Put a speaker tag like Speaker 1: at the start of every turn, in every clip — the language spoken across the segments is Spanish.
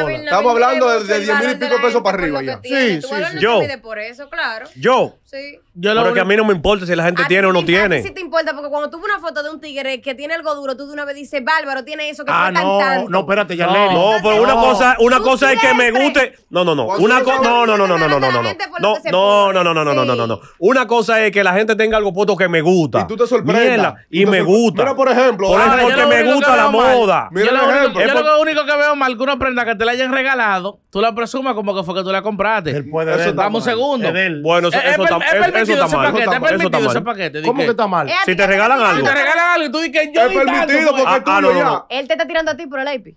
Speaker 1: Estamos hablando de, de 10 mil y pico
Speaker 2: pesos para arriba
Speaker 3: ya. Sí, sí, sí. Yo.
Speaker 1: Por eso, claro. Yo. Sí. Pero que a
Speaker 3: mí no me importa si la gente tiene o no tiene. Sí
Speaker 1: te importa, porque cuando tuve una foto de un tigre que tiene algo duro, tú de una vez dices, bárbaro, tiene eso que ah, no,
Speaker 3: No, espérate, ya No, no pero una cosa, una cosa es que me guste. No, no, no. Una cosa. No, no, no, no, no, no, no, no. No, no, no, no, no, no, Una cosa es que la gente tenga algo puesto que me gusta. Y tú te sorprendes. Y me gusta. Mira, por ejemplo. Por porque me gusta la moda. Mira, yo lo único que veo mal que una prenda que te la hayan regalado, tú la presumas como que fue que tú la compraste. puede ser. segundo. Bueno, eso está eso está mal. Paquete, eso está Ese paquete, ¿Cómo que está mal? Si te regalan algo. Si te regalan algo y tú
Speaker 1: dices que yo. Es permitido porque ah, ah, tú no, ya. Él te está tirando a ti por el IP.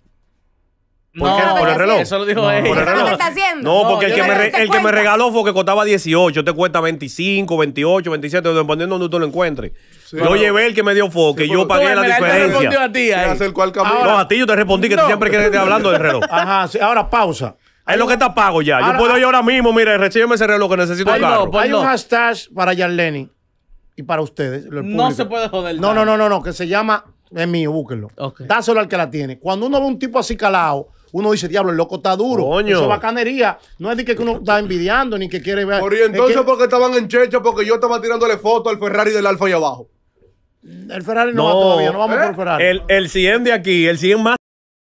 Speaker 1: ¿Por no, ¿Por el reloj? Eso lo dijo él. Por el reloj. Está haciendo no, porque el, que me, el que me
Speaker 3: regaló fue que costaba 18. Te este cuesta 25, 28, 27, dependiendo de donde tú lo encuentres. yo llevé el que me dio foco, sí, yo pagué la diferencia. Te a ti, ahí. no, a ti yo te respondí que tú siempre quieres estar hablando del reloj. Ajá, sí, ahora pausa. Es lo que está pago ya. Yo puedo ah. ir ahora mismo, mire, recíbeme ese reloj que necesito el Hay un hashtag para Yarleni y para ustedes. No se puede joder. No, no, no, no, no, que se llama, es mío, búsquenlo. Dáselo al que la tiene. Cuando uno ve un tipo así calado, uno dice, diablo, el loco está duro. Coño. bacanería. No es de que uno está envidiando ni que quiere ver. Por entonces,
Speaker 2: porque estaban en checha? Porque yo estaba tirándole fotos al Ferrari del Alfa allá abajo.
Speaker 3: El Ferrari no, va todavía, no vamos ¿Eh? por Ferrari. El, el 100 de aquí, el 100 más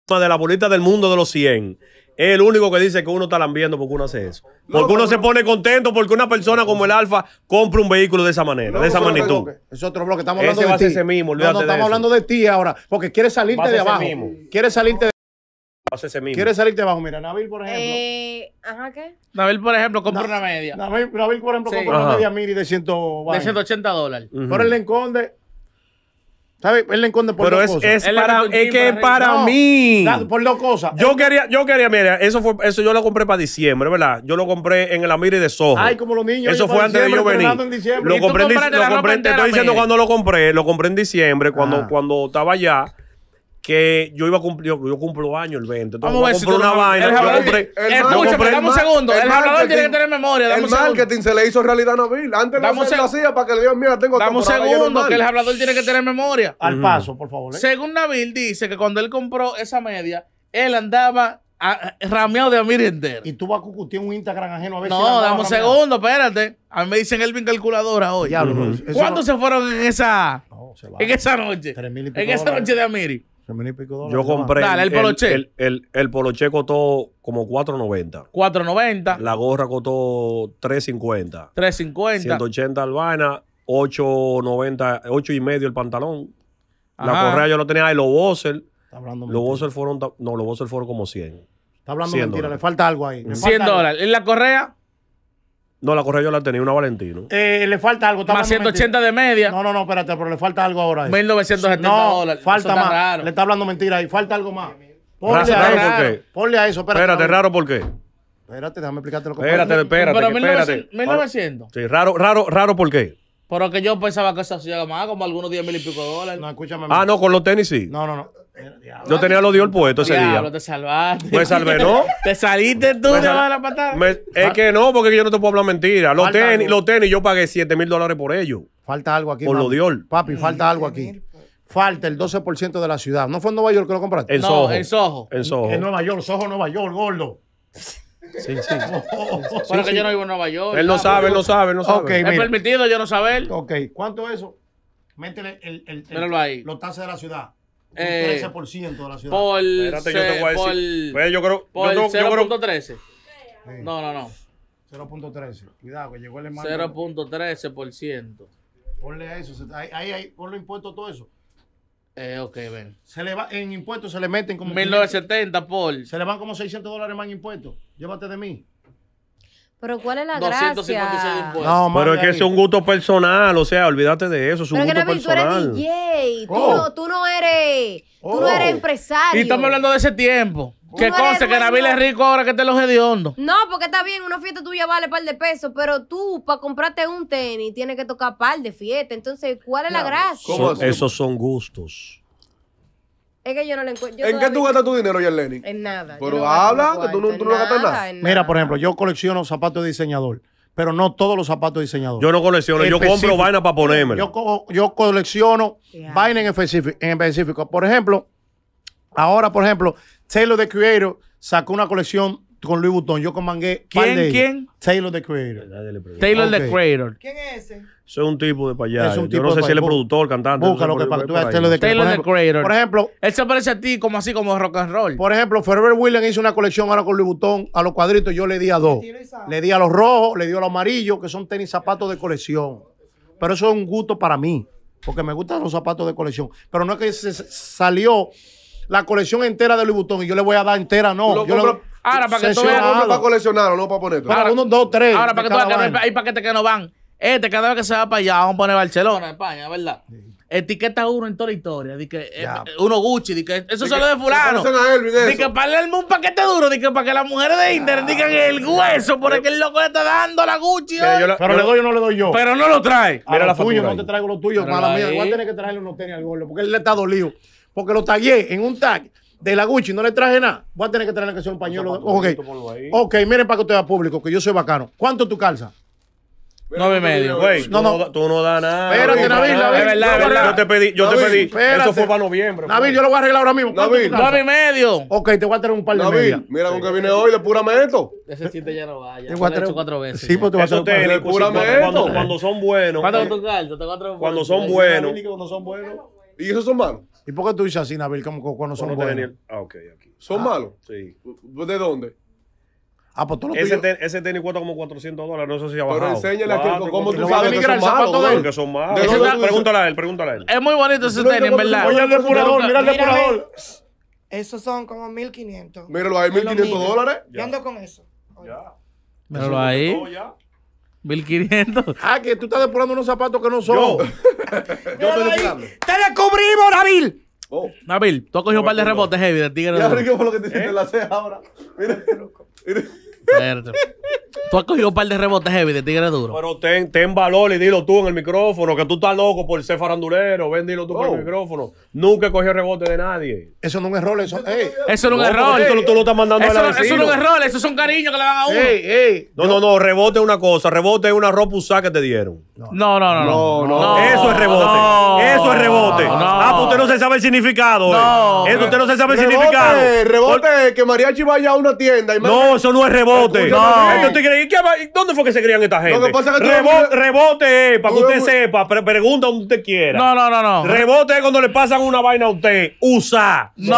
Speaker 3: de la bolita del mundo de los 100 es el único que dice que uno está lambiendo porque uno hace eso. Porque uno se pone contento porque una persona como el Alfa compra un vehículo de esa manera, de esa magnitud. Es otro bloque, estamos hablando de ti. mismo, no, estamos hablando de ti ahora, porque quieres salirte de abajo. quiere Quieres salirte de, Hace ese mismo. quieres salirte de abajo. Mira, Nabil,
Speaker 1: por ejemplo. Eh, ajá, ¿qué?
Speaker 3: Nabil, por ejemplo, compra una media Nabil, Nabil, por ejemplo, compra una media miri de de 180 dólares. Por el enconde. ¿Sabes? Él le encuentra por Pero dos cosas. Es, es que es para mí. por dos cosas. Yo quería, yo quería, mira, eso fue, eso yo lo compré para diciembre, ¿verdad? Yo lo compré en el Amiri de Soho. Ay, como los niños, Eso fue antes de yo venir. Lo compré, en diciembre. lo compré, te estoy diciendo cuando lo compré, lo compré en diciembre, cuando, ah. cuando estaba allá que yo iba a cumplir, yo, cumplo años el 20. Vamos a ver si una vaina. El yo dame un segundo. El, hablador tiene que tener memoria. el marketing
Speaker 2: se le hizo realidad a Nabil. Antes se lo hacía para que le digan, mira, tengo Dame un segundo, que el hablador tiene
Speaker 3: que tener memoria. Al paso, por favor. ¿eh? Según Nabil dice que cuando él compró esa media, él andaba ah, rameado de Amiri entero. Y tú vas a cucutir un Instagram ajeno a No, dame un segundo, espérate. A mí me dicen bien calculadora hoy. ¿Cuántos se fueron en esa, en esa noche? En esa noche de Amiri. Yo compré el poloche. El, el, costó como 4.90. 4.90. La gorra costó 3.50. 3.50. 180 albana, 8.90, 8 y medio el pantalón. La correa yo lo tenía ahí, los Bosser. Los Bosser fueron, no, los Bosser fueron como 100. Está hablando mentira, le falta algo ahí. 100 dólares. ¿En la correa? No, la correa yo la tenía, una Valentino. Eh, le falta algo. más 180 de media. No, no, no, espérate, pero le falta algo ahora. Ahí. 1970 no, dólares. Falta más. Le está hablando mentira ahí. Falta algo más. Ponle, raro, a, raro, ¿por qué? ponle a eso. Espérate, espérate raro, ¿por qué? Espérate, déjame explicarte lo que pasa. Espérate, espérate. Pero 1900, Sí, raro, raro, raro, ¿por qué? Porque que yo pensaba que eso hacía más, como algunos 10 mil y pico de dólares. No, escúchame. Ah, no, con los tenis sí. No, no, no. Yo tenía los diol puesto ese día. te salvaste. Me salvé, ¿no? te saliste tú de la patada. es que no, porque yo no te puedo hablar mentira. Los tenis, yo pagué 7 mil dólares por ellos. Falta algo aquí. Por lo papi. diol. Papi, falta algo aquí. Falta el 12% de la ciudad. ¿No fue en Nueva York que lo compraste? En Soho. en Soho. En Nueva York, Soho, Nueva York, gordo. Sí, sí. Oh, oh, oh, bueno, que yo no vivo en Nueva York. Él no sabe, él no sabe, él no sabe. Es permitido yo no saber. Ok, ¿cuánto es eso? Métele el, el, los taxes de la ciudad. 13% eh, de la ciudad. Espérate, yo te voy a decir. 0.13. Pues no, no, no. 0.13. Cuidado, que llegó el hermano. 0.13%. Ponle a eso. Ahí, ahí, ponle impuesto todo eso. Eh, ok, ven. en impuestos se le meten como. 1970 por. Se le van como 600 dólares más en impuestos. Llévate de mí.
Speaker 1: Pero ¿cuál es la 256 gracia? impuestos. pero es que es un
Speaker 3: gusto personal, o sea, olvídate de eso, es un gusto personal.
Speaker 1: Oh. Tú, no, eres, tú no eres oh. empresario. Y estamos
Speaker 3: hablando de ese tiempo. Que cosa que Nabil es rico ahora que esté los hondo
Speaker 1: No, porque está bien, una fiesta tuya vale par de pesos, pero tú, para comprarte un tenis, tienes que tocar par de fiesta. Entonces, ¿cuál es la gracia? esos
Speaker 3: son gustos.
Speaker 1: Es que yo no le encuentro. ¿En qué tú gastas
Speaker 3: tu dinero, Lenny
Speaker 1: En nada. Pero habla, que tú
Speaker 3: no, tú no gastas nada. Mira, por ejemplo, yo colecciono zapatos de diseñador pero no todos los zapatos diseñados. Yo no colecciono, yo compro vaina para ponerme. Yo, yo colecciono vainas vaina en específico, en específico. Por ejemplo, ahora, por ejemplo, Taylor the Creator sacó una colección con Louis Vuitton, yo con ¿Quién? ¿Quién? Taylor the Creator. Taylor the Creator. ¿Quién es ese? es un tipo de payaso. Yo no sé si él es productor, cantante. que para Taylor the Creator. Por ejemplo. Él se parece a ti como así, como rock and roll. Por ejemplo, Ferber Williams hizo una colección ahora con Louis Vuitton. A los cuadritos yo le di a dos. Le di a los rojos, le di a los amarillos, que son tenis zapatos de colección. Pero eso es un gusto para mí. Porque me gustan los zapatos de colección. Pero no es que se salió la colección entera de Louis Vuitton y yo le voy a dar entera, no. Yo, Ahora, para que tú veas. Uno para
Speaker 2: coleccionar, no para poner. Para uno, dos, tres. Ahora, para que tú veas que
Speaker 3: hay paquetes que no van. Este, cada vez que se va para allá, vamos a poner Barcelona, España, ¿verdad? Etiqueta uno en toda la historia. Di que, eh, uno Gucci, di que eso solo de fulano. Dice que para mundo un paquete duro, di que para que las mujeres de Internet digan el hueso, porque el loco le está dando la Gucci. pero le doy o no le doy yo. Pero no lo trae. Mira la tuyo, no te traigo lo tuyo, mala mía. Igual tiene que traerle unos tenis al gordo, porque él le está dolido. Porque lo tagué en un tag de la Gucci no le traje nada, voy a tener que traerle que sea un pañuelo. Ok, ok, miren para que usted vea público, que yo soy bacano. ¿Cuánto es tu calza? Nueve y medio, güey. No, no. Tú no das nada. Espérate, Nabil, Nabil. verdad, Yo te pedí, yo te pedí. Eso fue para noviembre. Nabil, yo lo voy a arreglar ahora mismo. Nueve y medio. Ok, te voy a traer un par de Nabil, mira con que vine hoy de esto. Ese siete ya no vaya. ya. Te voy cuatro veces. Sí, pues te voy a traer de puramento. Cuando, son buenos. tu calza? Cuando son buenos. Cuando son buenos. ¿Y esos son malos? ¿Y por qué tú dices así, Nabil, como cuando son los Ah, ok, aquí. ¿Son ah, malos? Sí. ¿De dónde? Ah, pues tú lo ese, ese tenis cuesta como 400 dólares, no sé si ha bajado. Pero enséñale a cómo tú sabes que son malos. Que son malos. pregúntale a él, pregúntale a él. Es muy bonito ese tenis, en ¿verdad? Mira el depurador, mira el depurador.
Speaker 1: Esos son como 1500. Míralo ahí, 1500 dólares. Yo ando con eso. Ya. Míralo ahí.
Speaker 3: 1500. Ah, que tú estás depurando unos zapatos que no son. Yo, Yo estoy ¡Te descubrimos, Nabil! Oh. Nabil, tú has cogido un par de rebotes heavy de tigre. Ya, ¿qué fue lo que te hiciste
Speaker 2: ¿Eh? en la ceja ahora? Mira,
Speaker 3: mira. Tú has cogido un par de rebotes heavy de tigre duro. Pero ten, valor y dilo tú en el micrófono, que tú estás loco por ser farandulero. Ven, dilo tú en el micrófono. Nunca cogido rebote de nadie. Eso no es un error. Eso, eso no es un error. tú, lo estás mandando eso, a la Eso no es un error. Eso son cariños que le dan a uno. No, no, no. Rebote es una cosa. Rebote es una ropa usada que te dieron. No, no, no. No, Eso es rebote. eso es rebote. Ah, pues usted no se sabe el significado. Eh. No. Eso usted no se sabe el significado. Rebote, es que
Speaker 2: Mariachi vaya a una tienda. Y no, eso no es rebote. No.
Speaker 3: ¿Dónde fue que se creían esta gente? rebote es, eh, para que usted sepa, pregunta donde usted quiera. No, no, no, no. Rebote es cuando le pasan una vaina a usted. Usa. No.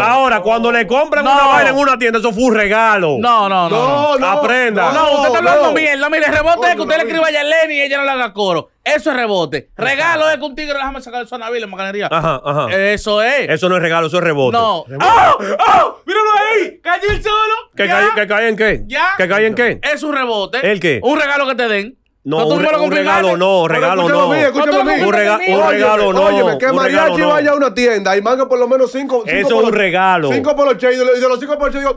Speaker 3: Ahora, cuando le compran una vaina en una tienda, eso fue un regalo. No, no, no. No, no. Aprenda. No, usted está hablando mierda. Mire, rebote es que usted le escriba a Lenny y ella no le haga coro. Eso es rebote. Regalo es eh, que un tigre déjame sacar eso a Nabil en macanería. Ajá, ajá. Eso es. Eso no es regalo, eso es rebote. No. ¡Oh! ¡Oh! ¡Míralo ahí! ¡Cayó el solo! ¿Que, cae, ¿Que cae en qué? ¿Ya? ¿Que cae en qué? Es un rebote. ¿El qué? Un regalo que te den. No, no, un, un regalo no, regalo no. Mí, mí. Un, rega un regalo no. que mariachi no.
Speaker 2: vaya a una tienda y mangue por lo menos cinco. eso es un regalo. Cinco por los y de los cinco por los digo,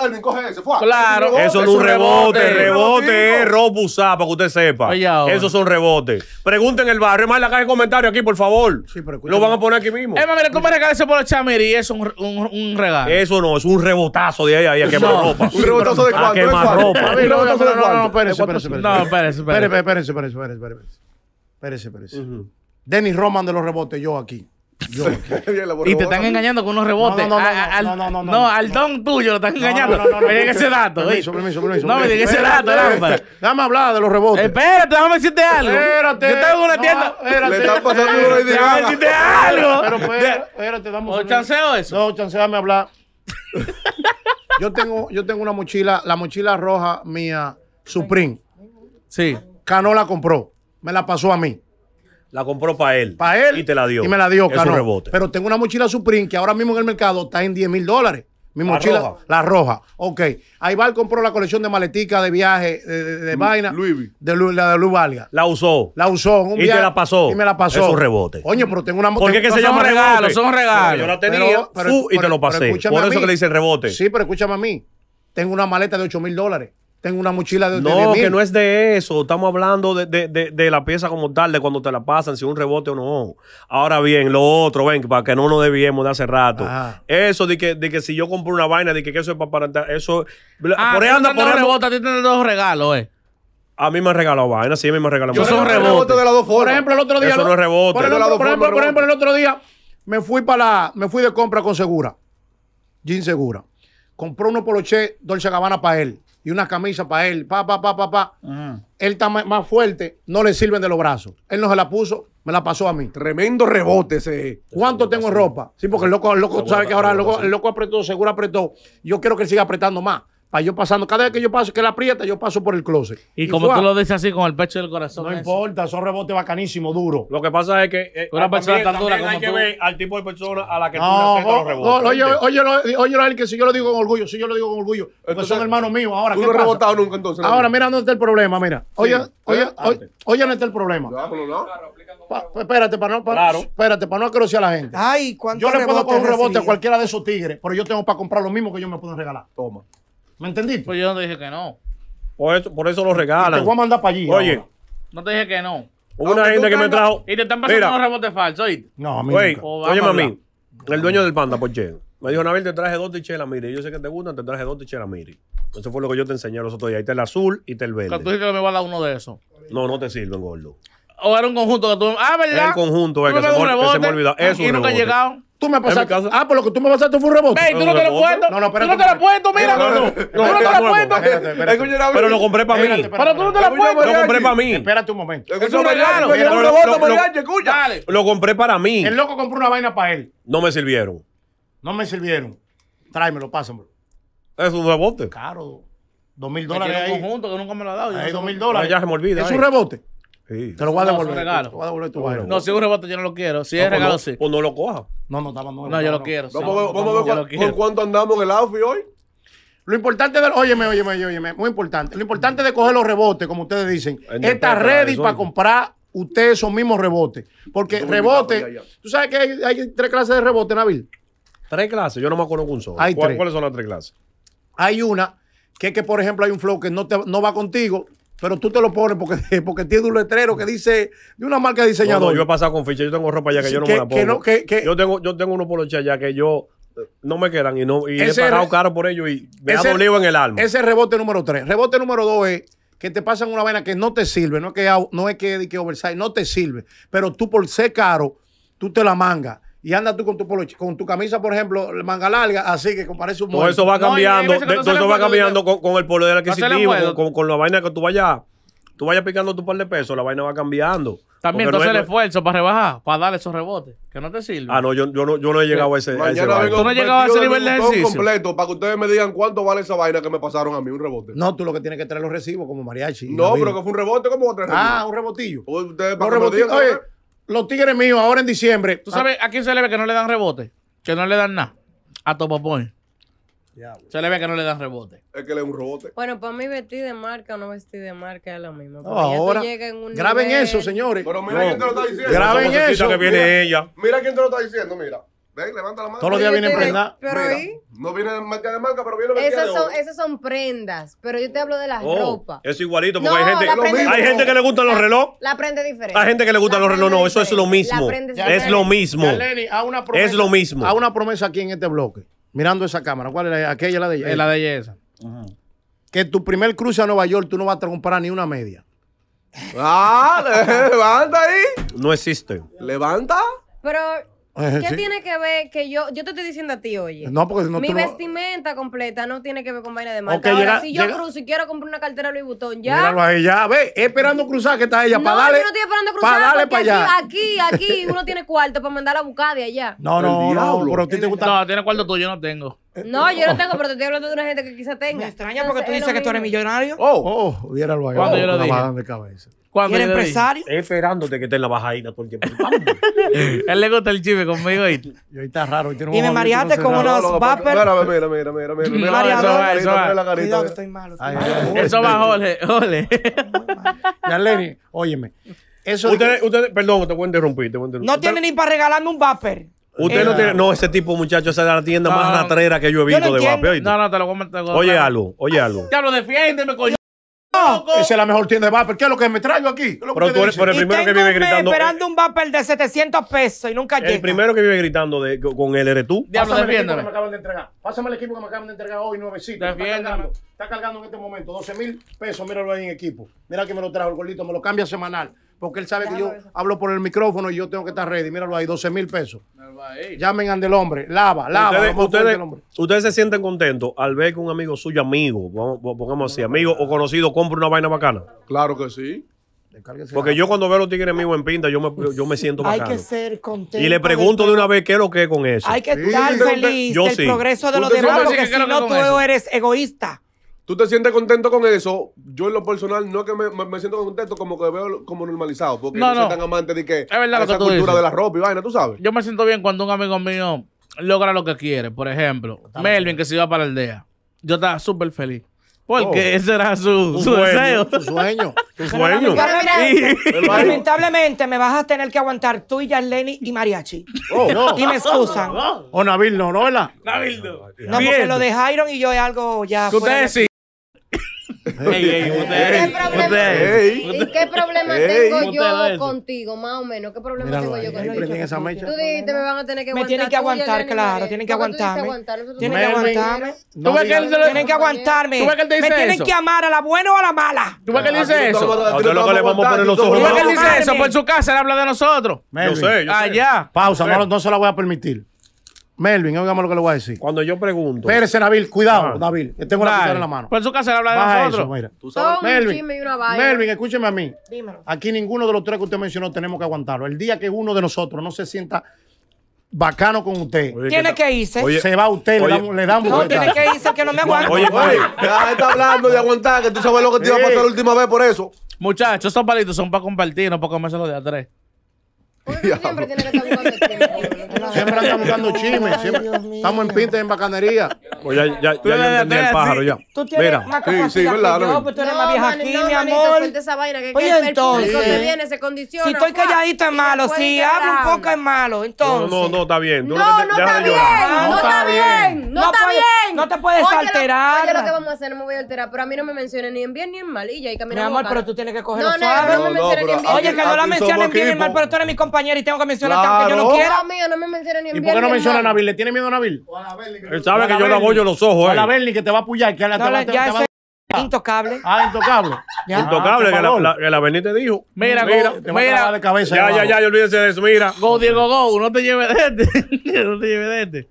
Speaker 2: Alvin, coge ese.
Speaker 3: Fuá. Claro. Eso es un rebote. Rebote, Es es robusá, para que usted sepa. Esos son rebotes. Pregunten el barrio. Más en la caja de comentarios aquí, por favor. Sí, pero lo van a poner aquí mismo. Emma, mire, tú me regales por los chamiri? Eso es un, regalo. Eso no, es un rebotazo de ahí a quemar ropa. ¿Un rebotazo de cuánto? A quemar ropa. No, espérese, espérese. No, espérese, espérese. Espérense, espérense, espérense. Espérense, Espérese, espérese. Denis Roman de los rebotes, yo aquí. Yo y te están engañando con unos rebotes. No, no, no. al, no, al don tuyo lo están engañando. No, no, no, me diga ese dato. Permiso, permiso, permiso, no, me diga ese dato, lámpara. Dame hablar de los rebotes. Espérate, déjame decirte algo. Espérate. Yo tengo una tienda. Espérate. Le están pasando una idea. Déjame decirte algo. Pero espérate, damos. ¿O chanceo eso? No, chanceo hablar. yo, tengo, yo tengo una mochila, la mochila roja mía, Supreme. Sí. Cano la compró, me la pasó a mí. La compró para él. Para él. Y te la dio. Y me la dio, es Un rebote. Pero tengo una mochila Supreme que ahora mismo en el mercado está en 10 mil dólares. Mi mochila, roja. la roja. Ok. Aybal compró la colección de maleticas de viaje, de, de, vaina. De, la de Luis Valga. La usó. La usó. En un y te la pasó. Y me la pasó. Es un rebote. Oye, pero tengo una mochila. ¿Por qué que se llama regalo? Son regalos. Yo la tenía pero, y te lo pasé. Por eso que le dicen rebote. Sí, pero escúchame a mí. Tengo una maleta de 8 mil dólares tengo una mochila de No, que no es de eso. Estamos hablando de, de, de, de, la pieza como tal, de cuando te la pasan, si un rebote o no. Ahora bien, lo otro, ven, para que no nos debiemos de hace rato. Eso de que, de que si yo compro una vaina, de que, eso es para... eso, ah, por ahí anda, por rebote, a ti dos regalos, eh. A mí me han regalado vainas, sí, a mí me han regalado Yo Eso es rebote. de las dos formas. Por ejemplo, el otro día... Eso no es rebote. Por, ejemplo, el otro día me fui, para la, me fui de compra con Segura. Jean Segura. Compró uno Poloche Dolce Gabbana para él y una camisa para él, pa, pa, pa, pa, pa. Él está más fuerte, no le sirven de los brazos. Él no se la puso, me la pasó a mí. Tremendo rebote ese. ¿Cuánto tengo ropa? Sí, porque el loco, el loco, sabe que ahora el loco, el apretó, seguro apretó. Yo quiero que él siga apretando más para yo pasando. Cada vez que yo paso, que la aprieta, yo paso por el closet. Y, como tú lo dices así, con el pecho del corazón. No eso. importa, son rebotes bacanísimo, duro. Lo que pasa es que eh, una ah, persona también, tan dura como hay tú. que ver al tipo de persona a la que tú le los rebotes. No, oye, oye, oye, oye, oye, que si yo lo digo con orgullo, si yo lo digo con orgullo, pues entonces, pues son hermanos míos. Ahora, tú no has rebotado nunca entonces. Ahora, mira dónde está el problema, mira. Oye, ¿eh? sí, oye, oye, no dónde está el problema. Pa, espérate, para no, claro. Pues, espérate, para no acrociar a la gente. Ay, ¿cuánto Yo le puedo poner un rebote a cualquiera de esos tigres, pero yo tengo para comprar lo mismo que ellos me pueden regalar. Toma. ¿Me entendiste? Pues yo no te dije que no. Por eso, por eso lo regalan. te voy a mandar para allí. Oye. No te dije que no. Hubo una gente que me trajo. Y te están pasando unos rebotes falsos, No, a mí oye, pues a mí. El dueño del panda, por che. Me dijo, Nabil, te traje dos ticheras, mire. Yo sé que te gustan, te traje dos tichelas, Miri. Eso fue lo que yo te enseñé los otros días. Ahí está el azul y está el verde. Pero tú dices que me va a dar uno de esos. No, no te sirven, gordo. O era un conjunto que tú. Ah, ¿verdad? el conjunto, es que se me se me olvidó. Ah, eso, y nunca llegado. Tú me pasaste. Ah, por lo que tú me pasaste fue un rebote. Ey, tú no te lo puedo. No, no, Tú no te lo puesto, mira. No, no, Tú
Speaker 1: no te lo
Speaker 3: Pero lo compré para mí. Pero tú no te lo puedes. Lo compré para mí. Espérate un momento. Eso es un regalo. escucha. Lo compré para mí. El loco compró una vaina para él. No me sirvieron. No me sirvieron. Tráemelo, pásamelo. Es un rebote. Caro. Dos mil dólares un conjunto que nunca me lo ha dado. dos mil dólares. Ya se me olvida. Es un rebote. Te lo voy a devolver. No, a devolver tu No, si es un rebote yo no lo quiero. Si es ah, pues regalo, sí. Pues no lo coja. No, no, estaba no. No, yo lo quiero. Vamos con cuánto andamos en el outfit hoy. Lo importante de. Óyeme, óyeme, óyeme. Muy importante. Lo importante de coger los rebotes, como ustedes dicen. Está ready para comprar ustedes esos mismos rebotes. Porque rebote. ¿Tú sabes que hay, tres clases de rebote, Nabil? Tres clases. Yo no me acuerdo con solo. ¿Cuáles son las tres clases? Hay una que es que, por ejemplo, hay un flow que no, te, no va contigo, pero tú te lo pones porque, porque tiene un letrero que dice de una marca de diseñador. No, yo he pasado con ficha, yo tengo ropa allá que yo no me la pongo. yo tengo, yo tengo unos polos allá que yo no me quedan y no y he pagado caro por ellos y me ha dolido en el alma. Ese es rebote número 3. Rebote número 2 es que te pasan una vaina que no te sirve, no es que no es que, que oversize, no te sirve, pero tú por ser caro, tú te la mangas y anda tú con tu con tu camisa, por ejemplo, manga larga, así que parece un Todo eso va cambiando, eso va cambiando con, el el del adquisitivo, con, con, la vaina que tú vayas, tú vayas picando tu par de pesos, la vaina va cambiando. También entonces el esfuerzo para rebajar, para darle esos rebotes, que no te sirve. Ah, no, yo, yo, no, yo no he llegado a ese, a ese ¿Tú no he llegado a ese nivel de ejercicio? completo
Speaker 2: para que ustedes me digan cuánto vale esa vaina que me pasaron a mí, un rebote. No, tú lo que tienes que traer los recibos como mariachi. No, pero que
Speaker 3: fue un rebote, como otra Ah, un rebotillo. Ustedes, los tigres míos ahora en diciembre. ¿Tú ah. sabes a quién se le ve que no le dan rebote? Que no le dan nada. A Ya, Se le ve que no le dan rebote. Es que le dan un rebote.
Speaker 1: Bueno, para mí vestir de marca o no vestir de marca es lo mismo. ahora, graben eso,
Speaker 3: señores. Pero mira quién te lo está diciendo. Graben eso. Que viene ella.
Speaker 2: mira quién te lo está diciendo, mira levanta la mano. Todos
Speaker 3: los días vienen prendas.
Speaker 1: Pero ahí. No viene marca de marca, pero viene vestida Esas son, esas son prendas, pero yo te hablo de las oh, ropas.
Speaker 3: Eso igualito, porque hay, gente, hay gente que le gustan los relojes.
Speaker 1: La prenda es diferente. Hay gente que le gustan los relojes. No, eso es lo mismo. es lo mismo. Es lo mismo. A una
Speaker 3: promesa aquí en este bloque, mirando esa cámara. ¿Cuál es Aquella, la de ella. Es la de ella esa. Que tu primer cruce a Nueva York, tú no vas a comprar ni una media.
Speaker 2: Ah, levanta ahí. No existe. Levanta.
Speaker 1: Pero ¿Qué tiene que ver que yo, yo te estoy diciendo a ti, oye? No, porque no Mi vestimenta completa no tiene que ver con vaina de marca. Ahora, si yo cruzo y quiero comprar una cartera Louis Vuitton, ya. Míralo ahí,
Speaker 3: ya, ve, esperando cruzar que está ella, para darle. No, yo no estoy esperando cruzar. Para darle allá.
Speaker 1: Aquí, aquí, uno tiene cuarto para mandar a buscar de allá.
Speaker 3: No, no, no, pero a ti te gusta. No, tiene cuarto tú, yo no tengo.
Speaker 1: No, yo no oh. tengo, pero te estoy hablando de una gente que quizá tenga. Me extraña porque tú dices que tú eres
Speaker 3: millonario. Oh, oh, viéralo ahí. Cuando oh, yo lo dije. de cabeza. ¿Y el empresario empresario? Esperándote que esté en la bajadita porque pues, Él le gusta el chisme conmigo y Y está raro. y tiene un Dime, no Mariate, unos
Speaker 2: Mira, mira, mira, mira, mira. Mira eso
Speaker 3: va. eso va, ole, ole. óyeme. Eso Ustedes, perdón, te voy a interrumpir. Te No tiene ni para regalarme un vapor. Usted no eh, tiene. No, ese tipo, muchacho, esa es la tienda más ratera que yo he visto de vapor. No, no, te lo comento. Oye algo, oye algo. Ya lo defiéndeme, coño. Esa es la mejor tienda de Vapor. ¿Qué es lo que me traigo aquí? Pero tú eres el primero que vive gritando. esperando un Vapor de 700 pesos y nunca llega. El primero que vive gritando de, con él eres tú. Diablo, Pásame el equipo que me acaban de entregar. Pásame el equipo que me acaban de entregar hoy, nuevecito. Está cargando, está cargando en este momento 12 mil pesos. Míralo ahí en equipo. Mira que me lo trajo el gordito. Me lo cambia semanal porque él sabe que yo hablo por el micrófono y yo tengo que estar ready. Míralo ahí, 12 mil pesos. Llamen al del hombre, lava, lava. Ustedes, se sienten contentos al ver que un amigo suyo, amigo, pongamos así, amigo o conocido, compra una vaina bacana. Claro que sí. Porque yo cuando veo a los tigres míos en pinta, yo me, siento bacano. Hay que ser
Speaker 1: contento. Y le pregunto de
Speaker 3: una vez qué es lo que es con eso. Hay que estar feliz yo del progreso de los demás, porque si no tú
Speaker 2: eres egoísta. ¿Tú te sientes contento con eso? Yo en lo personal no es que me, me, siento contento, como que veo como normalizado, porque no, no, no soy tan amante de que esa cultura de la
Speaker 3: ropa y vaina, tú sabes. Yo me siento bien cuando un amigo mío logra lo que quiere, por ejemplo, Melvin que se iba para la aldea. Yo estaba súper feliz. Porque oh. ese era su, su deseo. Su sueño. Su sueño.
Speaker 1: lamentablemente me vas a tener que aguantar tú y Yarleni y Mariachi. Oh, no. Y me excusan.
Speaker 3: O Nabil no, ¿no? ¿verdad? Nabil no. No, porque lo de
Speaker 1: Jairon y yo es algo ya. ¿Qué ustedes
Speaker 3: ¿Qué problema, ¿Y qué
Speaker 1: problema tengo yo contigo, más o menos? ¿Qué problema tengo yo contigo? Tú dijiste, me van a tener que aguantar. Me tienen que aguantar, claro. Tienen que aguantarme. Tienen que aguantarme. que Tienen que aguantarme. que Me tienen que amar a la buena o a la mala. ¿Tú ves que él dice eso? ¿Tú ves que él dice eso?
Speaker 3: Por su casa él habla de nosotros. Yo sé, yo ah, sé. Allá. Pausa, no se la voy a permitir. Melvin, oigamos lo que le voy a decir. Cuando yo pregunto. Pérez David, cuidado, ah. David, Que tengo la pistola en la mano. Por su casa le habla de nosotros. Eso, mira. ¿Tú sabes? Melvin, Melvin, escúcheme a mí. Dímelo. Aquí ninguno de los tres que usted mencionó tenemos que aguantarlo. El día que uno de nosotros no se sienta bacano con usted.
Speaker 2: tiene
Speaker 1: que irse. Oye, se va usted, le damos, le No, tiene que irse, que no me aguante. Oye, oye, ya
Speaker 3: está hablando de aguantar, que tú sabes lo que te iba a pasar la última vez por eso. Muchachos, estos palitos son para compartir, no para los de a tres. siempre estamos que buscando chisme. Siempre Estamos en pinta en bacanería. Pues ya, ya, ya, entendí pájaro ya. Tú Mira. yo, pues tú
Speaker 1: eres más vieja aquí, mi amor. Oye, entonces, viene se condiciona. si estoy calladito es malo, si hablo un poco es malo, No, no, no, está bien. No, no está bien, no está bien, no está bien, no te puedes alterar. oye, lo que vamos a hacer, no me voy a alterar. Pero a mí no me mencionen ni en bien ni en mal. Y ya, y Mi amor, pero tú tienes que coger. no, suave. No, no, no me menciones ni en bien. Oye, que no la mencionen bien ni en mal, pero tú eres mi compañero y tengo que mencionarte aunque yo no quiera. No, no me mencionen ni en bien. ¿Y por qué no menciona a Nabil?
Speaker 3: ¿Le tiene miedo a Nabil? a la Él sabe que yo le apoyo los ojos. eh. A la eh. Berni que te va a apoyar, que a la te va a
Speaker 1: Intocable. Ah, intocable.
Speaker 3: ¿Ya? Ah, intocable, que, la, la, que la dijo. Mira, mira, mira. De cabeza ya, ya, ya, ya, olvídense de eso. Mira. Go, Diego, go. No te lleves de este. no te lleves de este.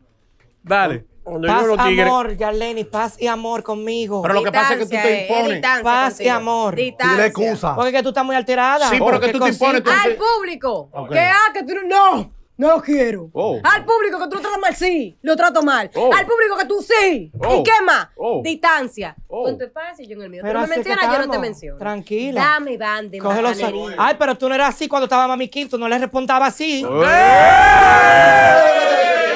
Speaker 3: Dale paz, amor,
Speaker 1: Yarleni, paz y amor conmigo. Pero lo que pasa es que tú te eh, impones. Paz y amor. Distancia. excusa. Porque que tú estás muy alterada. Sí, pero que tú te impones. Al público. ¿Qué Que ah, que tú no. No quiero. Oh. Al público que tú lo tratas mal, sí, lo trato mal. Oh. Al público que tú sí. Oh. ¿Y qué más? Distancia. Con tu espacio y yo en el mío. Pero tú no me mencionas, yo no te menciono. Tranquila. Dame bande, Cógelo Ay, pero tú no eras así cuando estaba Mami Quinto, no le respondaba así. ¡Eh! eh.